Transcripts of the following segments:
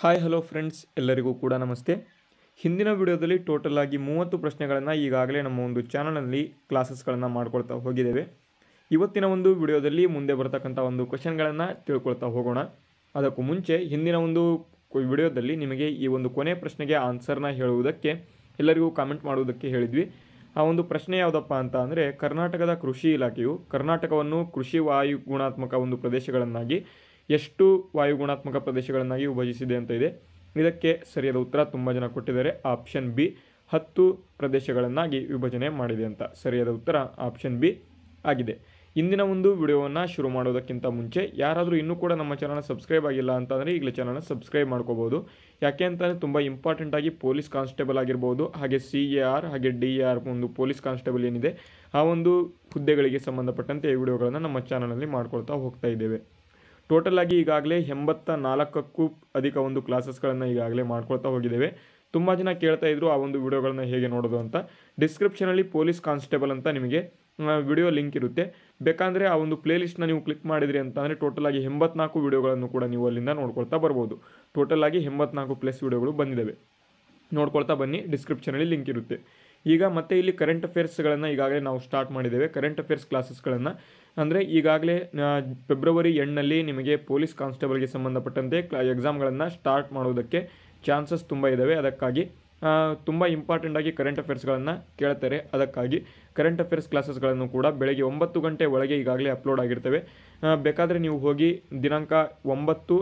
hi hello friends ಎಲ್ಲರಿಗೂ ಕೂಡ ನಮಸ್ತೆ ಹಿಂದಿನ ವಿಡಿಯೋದಲ್ಲಿ ಟೋಟಲ್ ಆಗಿ ಮೂವತ್ತು ಪ್ರಶ್ನೆಗಳನ್ನು ಈಗಾಗಲೇ ನಮ್ಮ ಒಂದು ಚಾನಲಲ್ಲಿ ಕ್ಲಾಸಸ್ಗಳನ್ನು ಮಾಡ್ಕೊಳ್ತಾ ಹೋಗಿದ್ದೇವೆ ಇವತ್ತಿನ ಒಂದು ವಿಡಿಯೋದಲ್ಲಿ ಮುಂದೆ ಬರತಕ್ಕಂಥ ಒಂದು ಕ್ವಶನ್ಗಳನ್ನು ತಿಳ್ಕೊಳ್ತಾ ಹೋಗೋಣ ಅದಕ್ಕೂ ಮುಂಚೆ ಹಿಂದಿನ ಒಂದು ವಿಡಿಯೋದಲ್ಲಿ ನಿಮಗೆ ಈ ಒಂದು ಕೊನೆ ಪ್ರಶ್ನೆಗೆ ಆನ್ಸರ್ನ ಹೇಳುವುದಕ್ಕೆ ಎಲ್ಲರಿಗೂ ಕಾಮೆಂಟ್ ಮಾಡುವುದಕ್ಕೆ ಹೇಳಿದ್ವಿ ಆ ಒಂದು ಪ್ರಶ್ನೆ ಯಾವುದಪ್ಪ ಅಂತ ಅಂದರೆ ಕರ್ನಾಟಕದ ಕೃಷಿ ಇಲಾಖೆಯು ಕರ್ನಾಟಕವನ್ನು ಕೃಷಿ ವಾಯುಗುಣಾತ್ಮಕ ಒಂದು ಪ್ರದೇಶಗಳನ್ನಾಗಿ ಎಷ್ಟು ವಾಯುಗುಣಾತ್ಮಕ ಪ್ರದೇಶಗಳನ್ನಾಗಿ ವಿಭಜಿಸಿದೆ ಅಂತ ಇದೆ ಇದಕ್ಕೆ ಸರಿಯಾದ ಉತ್ತರ ತುಂಬ ಜನ ಕೊಟ್ಟಿದ್ದಾರೆ ಆಪ್ಷನ್ ಬಿ ಹತ್ತು ಪ್ರದೇಶಗಳನ್ನಾಗಿ ವಿಭಜನೆ ಮಾಡಿದೆ ಅಂತ ಸರಿಯಾದ ಉತ್ತರ ಆಪ್ಷನ್ ಬಿ ಆಗಿದೆ ಇಂದಿನ ಒಂದು ವಿಡಿಯೋವನ್ನು ಶುರು ಮಾಡೋದಕ್ಕಿಂತ ಮುಂಚೆ ಯಾರಾದರೂ ಇನ್ನೂ ಕೂಡ ನಮ್ಮ ಚಾನಲ್ ಸಬ್ಸ್ಕ್ರೈಬ್ ಆಗಿಲ್ಲ ಅಂತಂದರೆ ಈಗಲೇ ಚಾನಲ್ನ ಸಬ್ಸ್ಕ್ರೈಬ್ ಮಾಡ್ಕೋಬೋದು ಯಾಕೆ ಅಂತಂದರೆ ತುಂಬ ಆಗಿ ಪೊಲೀಸ್ ಕಾನ್ಸ್ಟೇಬಲ್ ಆಗಿರ್ಬೋದು ಹಾಗೆ ಸಿ ಎ ಆರ್ ಹಾಗೆ ಡಿ ಎ ಆರ್ ಒಂದು ಪೊಲೀಸ್ ಕಾನ್ಸ್ಟೇಬಲ್ ಏನಿದೆ ಆ ಒಂದು ಹುದ್ದೆಗಳಿಗೆ ಸಂಬಂಧಪಟ್ಟಂತೆ ಈ ವಿಡಿಯೋಗಳನ್ನು ನಮ್ಮ ಚಾನಲಲ್ಲಿ ಮಾಡ್ಕೊಳ್ತಾ ಹೋಗ್ತಾ ಇದ್ದೇವೆ ಟೋಟಲ್ ಆಗಿ ಈಗಾಗಲೇ ಎಂಬತ್ತ ನಾಲ್ಕಕ್ಕೂ ಅಧಿಕ ಒಂದು ಕ್ಲಾಸಸ್ಗಳನ್ನು ಈಗಾಗಲೇ ಮಾಡ್ಕೊಳ್ತಾ ಹೋಗಿದ್ದೇವೆ ತುಂಬ ಜನ ಕೇಳ್ತಾ ಇದ್ರು ಆ ಒಂದು ವಿಡಿಯೋಗಳನ್ನ ಹೇಗೆ ನೋಡೋದು ಅಂತ ಡಿಸ್ಕ್ರಿಪ್ಷನಲ್ಲಿ ಪೊಲೀಸ್ ಕಾನ್ಸ್ಟೇಬಲ್ ಅಂತ ನಿಮಗೆ ವಿಡಿಯೋ ಲಿಂಕ್ ಇರುತ್ತೆ ಬೇಕಾದರೆ ಆ ಒಂದು ಪ್ಲೇ ಲಿಸ್ಟ್ನ ನೀವು ಕ್ಲಿಕ್ ಮಾಡಿದ್ರಿ ಅಂತ ಅಂದರೆ ಟೋಟಲ್ ಆಗಿ ಎಂಬತ್ನಾಲ್ಕು ವಿಡಿಯೋಗಳನ್ನು ಕೂಡ ನೀವು ಅಲ್ಲಿಂದ ನೋಡ್ಕೊಳ್ತಾ ಬರ್ಬೋದು ಟೋಟಲ್ ಆಗಿ ಎಂಬತ್ನಾಲ್ಕು ಪ್ಲಸ್ ವಿಡಿಯೋಗಳು ಬಂದಿದ್ದಾವೆ ನೋಡ್ಕೊಳ್ತಾ ಬನ್ನಿ ಡಿಸ್ಕ್ರಿಪ್ಷನಲ್ಲಿ ಲಿಂಕ್ ಇರುತ್ತೆ ಈಗ ಮತ್ತೆ ಇಲ್ಲಿ ಕರೆಂಟ್ ಅಫೇರ್ಸ್ಗಳನ್ನು ಈಗಾಗಲೇ ನಾವು ಸ್ಟಾರ್ಟ್ ಮಾಡಿದ್ದೇವೆ ಕರೆಂಟ್ ಅಫೇರ್ಸ್ ಕ್ಲಾಸಸ್ಗಳನ್ನು ಅಂದರೆ ಈಗಾಗಲೇ ಫೆಬ್ರವರಿ ಎಂಡ್ನಲ್ಲಿ ನಿಮಗೆ ಪೊಲೀಸ್ ಕಾನ್ಸ್ಟೇಬಲ್ಗೆ ಸಂಬಂಧಪಟ್ಟಂತೆ ಕ್ಲಾ ಎಕ್ಸಾಮ್ಗಳನ್ನು ಸ್ಟಾರ್ಟ್ ಮಾಡೋದಕ್ಕೆ ಚಾನ್ಸಸ್ ತುಂಬ ಇದ್ದಾವೆ ಅದಕ್ಕಾಗಿ ತುಂಬ ಇಂಪಾರ್ಟೆಂಟಾಗಿ ಕರೆಂಟ್ ಅಫೇರ್ಸ್ಗಳನ್ನು ಕೇಳ್ತಾರೆ ಅದಕ್ಕಾಗಿ ಕರೆಂಟ್ ಅಫೇರ್ಸ್ ಕ್ಲಾಸಸ್ಗಳನ್ನು ಕೂಡ ಬೆಳಗ್ಗೆ ಒಂಬತ್ತು ಗಂಟೆ ಒಳಗೆ ಈಗಾಗಲೇ ಅಪ್ಲೋಡ್ ಆಗಿರ್ತವೆ ಬೇಕಾದರೆ ನೀವು ಹೋಗಿ ದಿನಾಂಕ ಒಂಬತ್ತು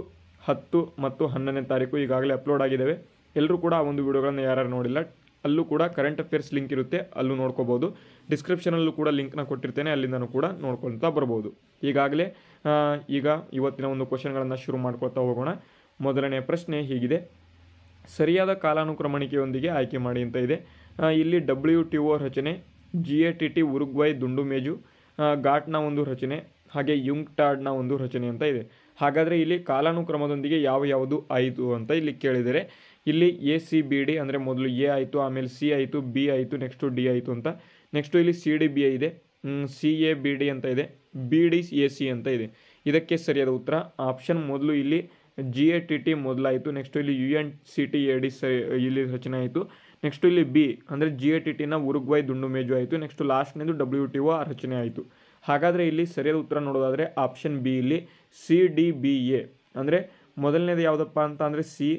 ಹತ್ತು ಮತ್ತು ಹನ್ನೊಂದನೇ ತಾರೀಕು ಈಗಾಗಲೇ ಅಪ್ಲೋಡ್ ಆಗಿದ್ದಾವೆ ಎಲ್ಲರೂ ಕೂಡ ಆ ಒಂದು ವಿಡಿಯೋಗಳನ್ನು ಯಾರು ನೋಡಿಲ್ಲ ಅಲ್ಲೂ ಕೂಡ ಕರೆಂಟ್ ಅಫೇರ್ಸ್ ಲಿಂಕ್ ಇರುತ್ತೆ ಅಲ್ಲೂ ನೋಡ್ಕೋಬೋದು ಡಿಸ್ಕ್ರಿಪ್ಷನಲ್ಲೂ ಕೂಡ ಲಿಂಕ್ನ ಕೊಟ್ಟಿರ್ತೇನೆ ಅಲ್ಲಿಂದ ಕೂಡ ನೋಡ್ಕೊಳ್ತಾ ಬರ್ಬೋದು ಈಗಾಗಲೇ ಈಗ ಇವತ್ತಿನ ಒಂದು ಕ್ವಶನ್ಗಳನ್ನು ಶುರು ಮಾಡ್ಕೊಳ್ತಾ ಹೋಗೋಣ ಮೊದಲನೇ ಪ್ರಶ್ನೆ ಹೀಗಿದೆ ಸರಿಯಾದ ಕಾಲಾನುಕ್ರಮಣಿಕೆಯೊಂದಿಗೆ ಆಯ್ಕೆ ಮಾಡಿ ಅಂತ ಇದೆ ಇಲ್ಲಿ ಡಬ್ಲ್ಯೂ ಟಿ ಒ ರಚನೆ G A T T Uruguay ದುಂಡು ಮೇಜು ಘಾಟ್ನ ಒಂದು ರಚನೆ ಹಾಗೆ ಯುಂಗ್ ಟಾಡ್ನ ಒಂದು ರಚನೆ ಅಂತ ಇದೆ ಹಾಗಾದರೆ ಇಲ್ಲಿ ಕಾಲಾನುಕ್ರಮದೊಂದಿಗೆ ಯಾವ ಯಾವುದು ಆಯಿತು ಅಂತ ಇಲ್ಲಿ ಕೇಳಿದರೆ ಇಲ್ಲಿ ಎ ಸಿ ಬಿ ಡಿ ಅಂದರೆ ಮೊದಲು ಎ ಆಯಿತು ಆಮೇಲೆ ಸಿ ಆಯಿತು ಬಿ ಆಯಿತು ನೆಕ್ಸ್ಟು ಡಿ ಆಯಿತು ಅಂತ ನೆಕ್ಸ್ಟು ಇಲ್ಲಿ ಸಿ ಡಿ ಬಿ ಇದೆ ಸಿ ಎ ಬಿ ಡಿ ಅಂತ ಇದೆ ಬಿ ಡಿ ಎ ಸಿ ಅಂತ ಇದೆ ಇದಕ್ಕೆ ಸರಿಯಾದ ಉತ್ತರ ಆಪ್ಷನ್ ಮೊದಲು ಇಲ್ಲಿ ಜಿ ಎ ಟಿ ಟಿ ಮೊದಲಾಯಿತು ನೆಕ್ಸ್ಟು ಇಲ್ಲಿ U N C T A D ಸ ಇಲ್ಲಿ ರಚನೆ ಆಯಿತು ನೆಕ್ಸ್ಟು ಇಲ್ಲಿ ಬಿ ಅಂದರೆ ಜಿ ಎ ಟಿ ಟಿನ ಉರುಗ್ವಾಯ್ ದುಂಡು ಮೇಜು ಆಯಿತು ನೆಕ್ಸ್ಟು ಲಾಸ್ಟ್ನೇದು ಡಬ್ಲ್ಯೂ ಟಿ ಒ ರಚನೆ ಆಯಿತು ಹಾಗಾದರೆ ಇಲ್ಲಿ ಸರಿಯಾದ ಉತ್ತರ ನೋಡೋದಾದರೆ ಆಪ್ಷನ್ ಬಿ ಇಲ್ಲಿ ಸಿ ಡಿ ಬಿ ಎ ಅಂದರೆ ಮೊದಲನೇದು ಯಾವುದಪ್ಪ ಅಂತ ಅಂದರೆ C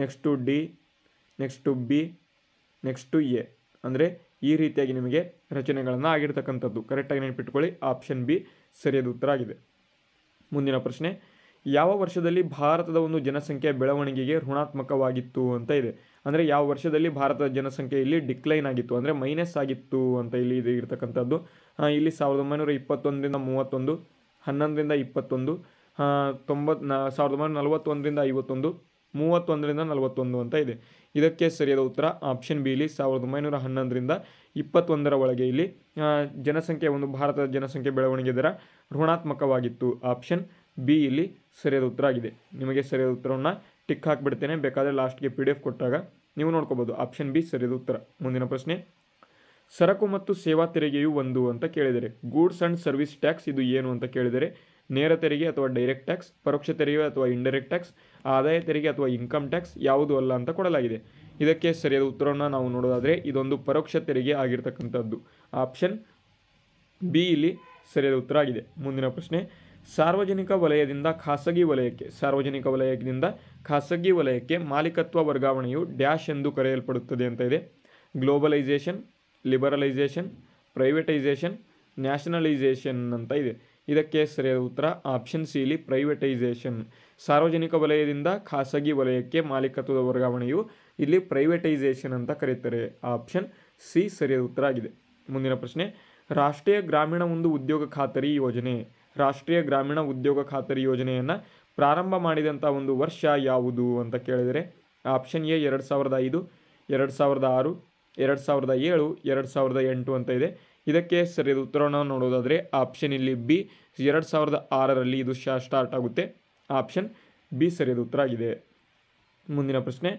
next D next B next A ಅಂದರೆ ಈ ರೀತಿಯಾಗಿ ನಿಮಗೆ ರಚನೆಗಳನ್ನು ಆಗಿರ್ತಕ್ಕಂಥದ್ದು ಕರೆಕ್ಟಾಗಿ ನೆನಪಿಟ್ಕೊಳ್ಳಿ ಆಪ್ಷನ್ ಬಿ ಸರಿಯಾದ ಉತ್ತರ ಆಗಿದೆ ಮುಂದಿನ ಪ್ರಶ್ನೆ ಯಾವ ವರ್ಷದಲ್ಲಿ ಭಾರತದ ಒಂದು ಜನಸಂಖ್ಯೆ ಬೆಳವಣಿಗೆಗೆ ಋಣಾತ್ಮಕವಾಗಿತ್ತು ಅಂತ ಇದೆ ಅಂದರೆ ಯಾವ ವರ್ಷದಲ್ಲಿ ಭಾರತದ ಜನಸಂಖ್ಯೆ ಇಲ್ಲಿ ಡಿಕ್ಲೈನ್ ಆಗಿತ್ತು ಅಂದರೆ ಮೈನಸ್ ಆಗಿತ್ತು ಅಂತ ಇಲ್ಲಿ ಇದು ಇರತಕ್ಕಂಥದ್ದು ಇಲ್ಲಿ ಸಾವಿರದ ಒಂಬೈನೂರ ಇಪ್ಪತ್ತೊಂದರಿಂದ ಮೂವತ್ತೊಂದು ಹನ್ನೊಂದರಿಂದ ಇಪ್ಪತ್ತೊಂದು ತೊಂಬತ್ ನ ಸಾವಿರದ ಒಂಬೈನೂರ ನಲವತ್ತೊಂದರಿಂದ ಐವತ್ತೊಂದು ಮೂವತ್ತೊಂದರಿಂದ ನಲವತ್ತೊಂದು ಅಂತ ಇದೆ ಇದಕ್ಕೆ ಸರಿಯಾದ ಉತ್ತರ ಆಪ್ಷನ್ ಬಿ ಇಲ್ಲಿ ಸಾವಿರದ ಒಂಬೈನೂರ ಹನ್ನೊಂದರಿಂದ ಇಪ್ಪತ್ತೊಂದರ ಒಳಗೆ ಇಲ್ಲಿ ಜನಸಂಖ್ಯೆ ಒಂದು ಭಾರತದ ಜನಸಂಖ್ಯೆ ಬೆಳವಣಿಗೆ ದರ ಋಣಾತ್ಮಕವಾಗಿತ್ತು ಆಪ್ಷನ್ ಬಿ ಇಲ್ಲಿ ಸರಿಯಾದ ಉತ್ತರ ಆಗಿದೆ ನಿಮಗೆ ಸರಿಯಾದ ಉತ್ತರವನ್ನು ಟಿಕ್ ಹಾಕಿಬಿಡ್ತೇನೆ ಬೇಕಾದರೆ ಲಾಸ್ಟ್ಗೆ ಪಿ ಡಿ ಎಫ್ ಕೊಟ್ಟಾಗ ನೀವು ನೋಡ್ಕೋಬೋದು ಆಪ್ಷನ್ ಬಿ ಸರಿಯಾದ ಉತ್ತರ ಮುಂದಿನ ಪ್ರಶ್ನೆ ಸರಕು ಮತ್ತು ಸೇವಾ ತೆರಿಗೆಯು ಒಂದು ಅಂತ ಕೇಳಿದರೆ ಗೂಡ್ಸ್ ಆ್ಯಂಡ್ ಸರ್ವಿಸ್ ಟ್ಯಾಕ್ಸ್ ಇದು ಏನು ಅಂತ ಕೇಳಿದರೆ ನೇರ ತೆರಿಗೆ ಅಥವಾ ಡೈರೆಕ್ಟ್ ಟ್ಯಾಕ್ಸ್ ಪರೋಕ್ಷ ತೆರಿಗೆ ಅಥವಾ ಇಂಡೈರೆಕ್ಟ್ ಟ್ಯಾಕ್ಸ್ ಆದಾಯ ತೆರಿಗೆ ಅಥವಾ ಇನ್ಕಮ್ ಟ್ಯಾಕ್ಸ್ ಯಾವುದು ಅಲ್ಲ ಅಂತ ಕೊಡಲಾಗಿದೆ ಇದಕ್ಕೆ ಸರಿಯಾದ ಉತ್ತರವನ್ನು ನಾವು ನೋಡೋದಾದರೆ ಇದೊಂದು ಪರೋಕ್ಷ ತೆರಿಗೆ ಆಗಿರ್ತಕ್ಕಂಥದ್ದು ಆಪ್ಷನ್ ಬಿ ಇಲ್ಲಿ ಸರಿಯಾದ ಉತ್ತರ ಆಗಿದೆ ಮುಂದಿನ ಪ್ರಶ್ನೆ ಸಾರ್ವಜನಿಕ ವಲಯದಿಂದ ಖಾಸಗಿ ವಲಯಕ್ಕೆ ಸಾರ್ವಜನಿಕ ವಲಯದಿಂದ ಖಾಸಗಿ ವಲಯಕ್ಕೆ ಮಾಲೀಕತ್ವ ವರ್ಗಾವಣೆಯು ಡ್ಯಾಶ್ ಎಂದು ಕರೆಯಲ್ಪಡುತ್ತದೆ ಅಂತ ಇದೆ ಗ್ಲೋಬಲೈಸೇಷನ್ ಲಿಬರಲೈಸೇಷನ್ ಪ್ರೈವೇಟೈಸೇಷನ್ ನ್ಯಾಷನಲೈಸೇಷನ್ ಅಂತ ಇದೆ ಇದಕ್ಕೆ ಸರಿಯಾದ ಉತ್ತರ ಆಪ್ಷನ್ ಸಿ ಇಲ್ಲಿ ಪ್ರೈವೇಟೈಸೇಷನ್ ಸಾರ್ವಜನಿಕ ವಲಯದಿಂದ ಖಾಸಗಿ ವಲಯಕ್ಕೆ ಮಾಲೀಕತ್ವದ ವರ್ಗಾವಣೆಯು ಇಲ್ಲಿ ಪ್ರೈವೇಟೈಸೇಷನ್ ಅಂತ ಕರೀತಾರೆ ಆಪ್ಷನ್ ಸಿ ಸರಿಯಾದ ಉತ್ತರ ಆಗಿದೆ ಮುಂದಿನ ಪ್ರಶ್ನೆ ರಾಷ್ಟ್ರೀಯ ಗ್ರಾಮೀಣ ಒಂದು ಉದ್ಯೋಗ ಖಾತರಿ ಯೋಜನೆ ರಾಷ್ಟ್ರೀಯ ಗ್ರಾಮೀಣ ಉದ್ಯೋಗ ಖಾತರಿ ಯೋಜನೆಯನ್ನು ಪ್ರಾರಂಭ ಮಾಡಿದಂಥ ಒಂದು ವರ್ಷ ಯಾವುದು ಅಂತ ಕೇಳಿದರೆ ಆಪ್ಷನ್ ಎ ಎರಡು ಸಾವಿರದ ಐದು ಎರಡು ಸಾವಿರದ ಆರು ಎರಡು ಸಾವಿರದ ಏಳು ಎರಡು ಸಾವಿರದ ಎಂಟು ಅಂತ ಇದೆ ಇದಕ್ಕೆ ಸರಿಯಾದ ಉತ್ತರವನ್ನು ನೋಡೋದಾದರೆ ಆಪ್ಷನ್ ಇಲ್ಲಿ ಬಿ ಎರಡು ಸಾವಿರದ ಆರರಲ್ಲಿ ಇದು ಶ ಸ್ಟಾರ್ಟ್ ಆಗುತ್ತೆ ಆಪ್ಷನ್ ಬಿ ಸರಿಯಾದ ಉತ್ತರ ಆಗಿದೆ ಮುಂದಿನ ಪ್ರಶ್ನೆ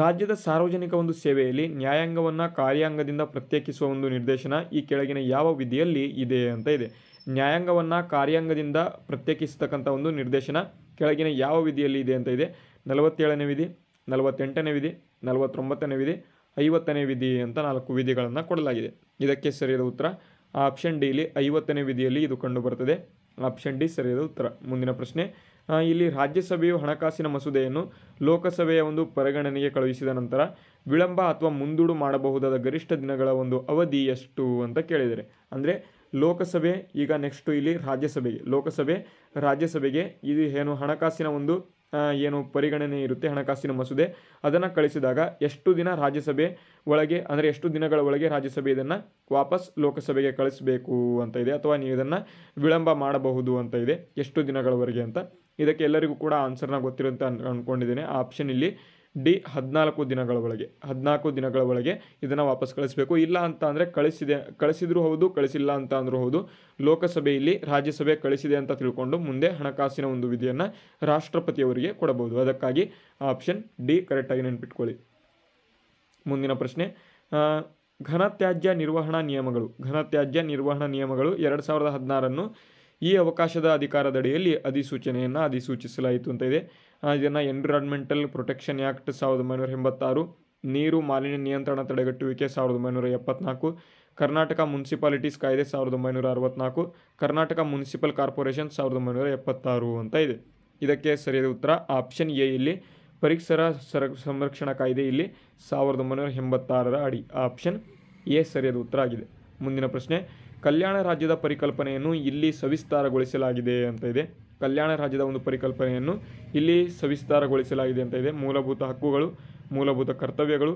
ರಾಜ್ಯದ ಸಾರ್ವಜನಿಕ ಒಂದು ಸೇವೆಯಲ್ಲಿ ನ್ಯಾಯಾಂಗವನ್ನು ಕಾರ್ಯಾಂಗದಿಂದ ಪ್ರತ್ಯೇಕಿಸುವ ಒಂದು ನಿರ್ದೇಶನ ಈ ಕೆಳಗಿನ ಯಾವ ವಿಧಿಯಲ್ಲಿ ಇದೆ ಅಂತ ಇದೆ ನ್ಯಾಯಾಂಗವನ್ನು ಕಾರ್ಯಾಂಗದಿಂದ ಪ್ರತ್ಯೇಕಿಸತಕ್ಕಂಥ ಒಂದು ನಿರ್ದೇಶನ ಕೆಳಗಿನ ಯಾವ ವಿಧಿಯಲ್ಲಿ ಇದೆ ಅಂತ ಇದೆ ನಲವತ್ತೇಳನೇ ವಿಧಿ ನಲವತ್ತೆಂಟನೇ ವಿಧಿ ನಲವತ್ತೊಂಬತ್ತನೇ ವಿಧಿ ಐವತ್ತನೇ ವಿಧಿ ಅಂತ ನಾಲ್ಕು ವಿಧಿಗಳನ್ನು ಕೊಡಲಾಗಿದೆ ಇದಕ್ಕೆ ಸರಿಯಾದ ಉತ್ತರ ಆಪ್ಷನ್ ಡಿಲಿ ಐವತ್ತನೇ ವಿಧಿಯಲ್ಲಿ ಇದು ಕಂಡುಬರುತ್ತದೆ ಆಪ್ಷನ್ ಡಿ ಸರಿಯಾದ ಉತ್ತರ ಮುಂದಿನ ಪ್ರಶ್ನೆ ಇಲ್ಲಿ ರಾಜ್ಯಸಭೆಯು ಹಣಕಾಸಿನ ಮಸೂದೆಯನ್ನು ಲೋಕಸಭೆಯ ಒಂದು ಪರಿಗಣನೆಗೆ ಕಳುಹಿಸಿದ ನಂತರ ವಿಳಂಬ ಅಥವಾ ಮುಂದೂಡು ಮಾಡಬಹುದಾದ ಗರಿಷ್ಠ ದಿನಗಳ ಒಂದು ಅವಧಿ ಎಷ್ಟು ಅಂತ ಕೇಳಿದರೆ ಅಂದರೆ ಲೋಕಸಭೆ ಈಗ ನೆಕ್ಸ್ಟು ಇಲ್ಲಿ ರಾಜ್ಯಸಭೆಗೆ ಲೋಕಸಭೆ ರಾಜ್ಯಸಭೆಗೆ ಇದು ಏನು ಹಣಕಾಸಿನ ಒಂದು ಏನು ಪರಿಗಣನೆ ಇರುತ್ತೆ ಹಣಕಾಸಿನ ಮಸೂದೆ ಅದನ್ನು ಕಳಿಸಿದಾಗ ಎಷ್ಟು ದಿನ ರಾಜ್ಯಸಭೆ ಒಳಗೆ ಅಂದರೆ ಎಷ್ಟು ದಿನಗಳ ಒಳಗೆ ರಾಜ್ಯಸಭೆ ಇದನ್ನು ವಾಪಸ್ ಲೋಕಸಭೆಗೆ ಕಳಿಸಬೇಕು ಅಂತ ಇದೆ ಅಥವಾ ನೀವು ಇದನ್ನು ವಿಳಂಬ ಮಾಡಬಹುದು ಅಂತ ಇದೆ ಎಷ್ಟು ದಿನಗಳವರೆಗೆ ಅಂತ ಇದಕ್ಕೆ ಎಲ್ಲರಿಗೂ ಕೂಡ ಆನ್ಸರ್ನ ಗೊತ್ತಿರುತ್ತೆ ಅನ್ ಅಂದ್ಕೊಂಡಿದ್ದೇನೆ ಆ ಆಪ್ಷನ್ ಇಲ್ಲಿ ಡಿ ಹದಿನಾಲ್ಕು ದಿನಗಳ ಒಳಗೆ ಹದಿನಾಲ್ಕು ದಿನಗಳ ಒಳಗೆ ಇದನ್ನು ವಾಪಸ್ ಕಳಿಸಬೇಕು ಇಲ್ಲ ಅಂತ ಅಂದರೆ ಕಳಿಸಿದೆ ಕಳಿಸಿದರೂ ಹೌದು ಕಳಿಸಿಲ್ಲ ಅಂತ ಅಂದರೂ ಹೌದು ಲೋಕಸಭೆಯಲ್ಲಿ ರಾಜ್ಯಸಭೆ ಕಳಿಸಿದೆ ಅಂತ ತಿಳ್ಕೊಂಡು ಮುಂದೆ ಹಣಕಾಸಿನ ಒಂದು ವಿಧಿಯನ್ನು ರಾಷ್ಟ್ರಪತಿಯವರಿಗೆ ಕೊಡಬಹುದು ಅದಕ್ಕಾಗಿ ಆಪ್ಷನ್ ಡಿ ಕರೆಕ್ಟಾಗಿ ನೆನ್ಪಿಟ್ಕೊಳ್ಳಿ ಮುಂದಿನ ಪ್ರಶ್ನೆ ಘನತ್ಯಾಜ್ಯ ನಿರ್ವಹಣಾ ನಿಯಮಗಳು ಘನತ್ಯಾಜ್ಯ ನಿರ್ವಹಣಾ ನಿಯಮಗಳು ಎರಡು ಸಾವಿರದ ಹದಿನಾರನ್ನು ಈ ಅವಕಾಶದ ಅಧಿಕಾರದಡಿಯಲ್ಲಿ ಅಧಿಸೂಚನೆಯನ್ನು ಅಧಿಸೂಚಿಸಲಾಯಿತು ಅಂತ ಇದೆ ಇದನ್ನು ಎನ್ವಿರಾನ್ಮೆಂಟಲ್ ಪ್ರೊಟೆಕ್ಷನ್ ಆ್ಯಕ್ಟ್ ಸಾವಿರದ ಒಂಬೈನೂರ ಎಂಬತ್ತಾರು ನೀರು ಮಾಲಿನ್ಯ ನಿಯಂತ್ರಣ ತಡೆಗಟ್ಟುವಿಕೆ ಸಾವಿರದ ಒಂಬೈನೂರ ಎಪ್ಪತ್ನಾಲ್ಕು ಕರ್ನಾಟಕ ಮುನ್ಸಿಪಾಲಿಟೀಸ್ ಕಾಯ್ದೆ ಸಾವಿರದ ಒಂಬೈನೂರ ಅರವತ್ನಾಲ್ಕು ಕರ್ನಾಟಕ ಮುನ್ಸಿಪಲ್ ಕಾರ್ಪೊರೇಷನ್ ಸಾವಿರದ ಒಂಬೈನೂರ ಎಪ್ಪತ್ತಾರು ಅಂತ ಇದೆ ಇದಕ್ಕೆ ಸರಿಯಾದ ಉತ್ತರ ಆಪ್ಷನ್ ಎ ಇಲ್ಲಿ ಪರಿಸರ ಸರ ಸಂರಕ್ಷಣಾ ಕಾಯ್ದೆ ಇಲ್ಲಿ ಸಾವಿರದ ಒಂಬೈನೂರ ಎಂಬತ್ತಾರರ ಅಡಿ ಆಪ್ಷನ್ ಎ ಸರಿಯಾದ ಉತ್ತರ ಆಗಿದೆ ಮುಂದಿನ ಪ್ರಶ್ನೆ ಕಲ್ಯಾಣ ರಾಜ್ಯದ ಪರಿಕಲ್ಪನೆಯನ್ನು ಇಲ್ಲಿ ಸವಿಸ್ತಾರಗೊಳಿಸಲಾಗಿದೆ ಅಂತ ಇದೆ ಕಲ್ಯಾಣ ರಾಜ್ಯದ ಒಂದು ಪರಿಕಲ್ಪನೆಯನ್ನು ಇಲ್ಲಿ ಸವಿಸ್ತಾರಗೊಳಿಸಲಾಗಿದೆ ಅಂತ ಇದೆ ಮೂಲಭೂತ ಹಕ್ಕುಗಳು ಮೂಲಭೂತ ಕರ್ತವ್ಯಗಳು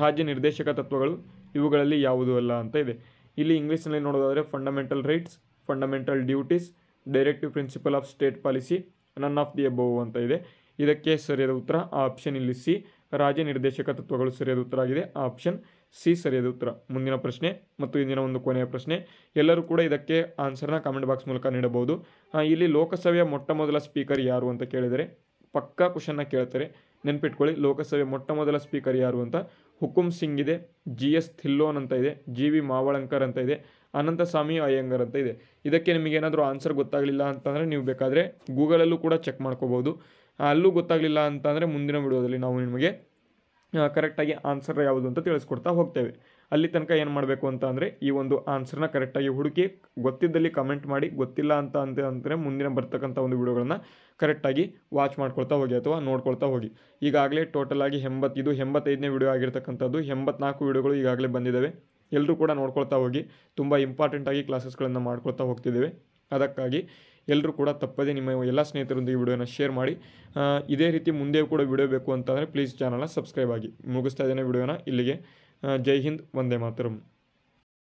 ರಾಜ್ಯ ನಿರ್ದೇಶಕ ತತ್ವಗಳು ಇವುಗಳಲ್ಲಿ ಯಾವುದೂ ಅಲ್ಲ ಅಂತ ಇದೆ ಇಲ್ಲಿ ಇಂಗ್ಲೀಷ್ನಲ್ಲಿ ನೋಡೋದಾದರೆ fundamental rights fundamental duties directive principle of state policy none of the above ಅಂತ ಇದೆ ಇದಕ್ಕೆ ಸರಿಯಾದ ಉತ್ತರ ಆಪ್ಷನ್ ಇಲ್ಲಿ ಸಿ ರಾಜ್ಯ ನಿರ್ದೇಶಕ ತತ್ವಗಳು ಸರಿಯಾದ ಉತ್ತರ ಆಗಿದೆ ಆಪ್ಷನ್ ಸಿ ಸರಿಯಾದ ಉತ್ತರ ಮುಂದಿನ ಪ್ರಶ್ನೆ ಮತ್ತು ಇಂದಿನ ಒಂದು ಕೊನೆಯ ಪ್ರಶ್ನೆ ಎಲ್ಲರೂ ಕೂಡ ಇದಕ್ಕೆ ಆನ್ಸರ್ನ ಕಾಮೆಂಟ್ ಬಾಕ್ಸ್ ಮೂಲಕ ನೀಡಬಹುದು ಇಲ್ಲಿ ಲೋಕಸಭೆಯ ಮೊಟ್ಟ ಮೊದಲ ಸ್ಪೀಕರ್ ಯಾರು ಅಂತ ಕೇಳಿದರೆ ಪಕ್ಕಾ ಕ್ವಶನ್ನ ಕೇಳ್ತಾರೆ ನೆನ್ಪಿಟ್ಕೊಳ್ಳಿ ಲೋಕಸಭೆ ಮೊಟ್ಟ ಮೊದಲ ಸ್ಪೀಕರ್ ಯಾರು ಅಂತ ಹುಕುಂ ಸಿಂಗ್ ಇದೆ ಜಿ ಎಸ್ ಥಿಲ್ಲೋನ್ ಅಂತ ಇದೆ ಜಿ ವಿ ಮಾವಳಂಕರ್ ಅಂತ ಇದೆ ಅನಂತಸ್ವಾಮಿ ಅಯ್ಯಂಗರ್ ಅಂತ ಇದೆ ಇದಕ್ಕೆ ನಿಮಗೇನಾದರೂ ಆನ್ಸರ್ ಗೊತ್ತಾಗಲಿಲ್ಲ ಅಂತಂದರೆ ನೀವು ಬೇಕಾದರೆ ಗೂಗಲಲ್ಲೂ ಕೂಡ ಚೆಕ್ ಮಾಡ್ಕೋಬೋದು ಅಲ್ಲೂ ಗೊತ್ತಾಗಲಿಲ್ಲ ಅಂತಂದರೆ ಮುಂದಿನ ವಿಡಿಯೋದಲ್ಲಿ ನಾವು ನಿಮಗೆ ಕರೆಕ್ಟಾಗಿ ಆನ್ಸರ್ ಯಾವುದು ಅಂತ ತಿಳಿಸ್ಕೊಡ್ತಾ ಹೋಗ್ತೇವೆ ಅಲ್ಲಿ ತನಕ ಏನು ಮಾಡಬೇಕು ಅಂತ ಅಂದರೆ ಈ ಒಂದು ಆನ್ಸರ್ನ ಕರೆಕ್ಟಾಗಿ ಹುಡುಕಿ ಗೊತ್ತಿದ್ದಲ್ಲಿ ಕಮೆಂಟ್ ಮಾಡಿ ಗೊತ್ತಿಲ್ಲ ಅಂತ ಅಂತ ಅಂದರೆ ಮುಂದಿನ ಬರ್ತಕ್ಕಂಥ ಒಂದು ವಿಡಿಯೋಗಳನ್ನು ಕರೆಕ್ಟಾಗಿ ವಾಚ್ ಮಾಡ್ಕೊಳ್ತಾ ಹೋಗಿ ಅಥವಾ ನೋಡ್ಕೊಳ್ತಾ ಹೋಗಿ ಈಗಾಗಲೇ ಟೋಟಲಾಗಿ ಎಂಬತ್ತು ಇದು ಎಂಬತ್ತೈದನೇ ವಿಡಿಯೋ ಆಗಿರ್ತಕ್ಕಂಥದ್ದು ಎಂಬತ್ನಾಲ್ಕು ವಿಡಿಯೋಗಳು ಈಗಾಗಲೇ ಬಂದಿದ್ದಾವೆ ಎಲ್ಲರೂ ಕೂಡ ನೋಡ್ಕೊಳ್ತಾ ಹೋಗಿ ತುಂಬ ಇಂಪಾರ್ಟೆಂಟಾಗಿ ಕ್ಲಾಸಸ್ಗಳನ್ನು ಮಾಡ್ಕೊಳ್ತಾ ಹೋಗ್ತಿದ್ದೇವೆ ಅದಕ್ಕಾಗಿ ಎಲ್ಲರೂ ಕೂಡ ತಪ್ಪದೆ ನಿಮ್ಮ ಎಲ್ಲ ಸ್ನೇಹಿತರೊಂದಿಗೆ ವಿಡಿಯೋನ ಶೇರ್ ಮಾಡಿ ಇದೇ ರೀತಿ ಮುಂದೆ ಕೂಡ ವಿಡಿಯೋ ಬೇಕು ಅಂತಂದರೆ ಪ್ಲೀಸ್ ಚಾನಲ್ನ ಸಬ್ಸ್ಕ್ರೈಬ್ ಆಗಿ ಮುಗಿಸ್ತಾ ಇದ್ದೇನೆ ವಿಡಿಯೋನ ಇಲ್ಲಿಗೆ ಜೈ ಹಿಂದ್ ವಂದೇ ಮಾತರಂ